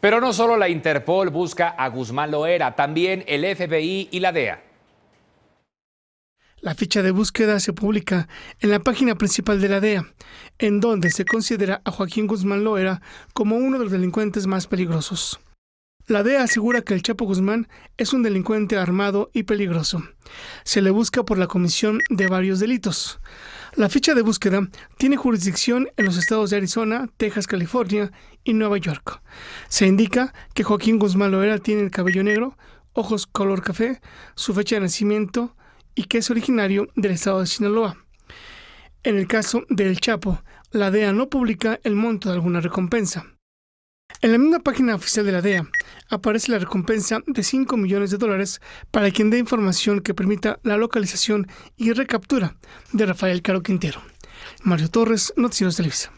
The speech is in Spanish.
Pero no solo la Interpol busca a Guzmán Loera, también el FBI y la DEA. La ficha de búsqueda se publica en la página principal de la DEA, en donde se considera a Joaquín Guzmán Loera como uno de los delincuentes más peligrosos. La DEA asegura que el Chapo Guzmán es un delincuente armado y peligroso. Se le busca por la comisión de varios delitos. La fecha de búsqueda tiene jurisdicción en los estados de Arizona, Texas, California y Nueva York. Se indica que Joaquín Guzmán Loera tiene el cabello negro, ojos color café, su fecha de nacimiento y que es originario del estado de Sinaloa. En el caso del El Chapo, la DEA no publica el monto de alguna recompensa. En la misma página oficial de la DEA aparece la recompensa de 5 millones de dólares para quien dé información que permita la localización y recaptura de Rafael Caro Quintero. Mario Torres, Noticieros Televisa.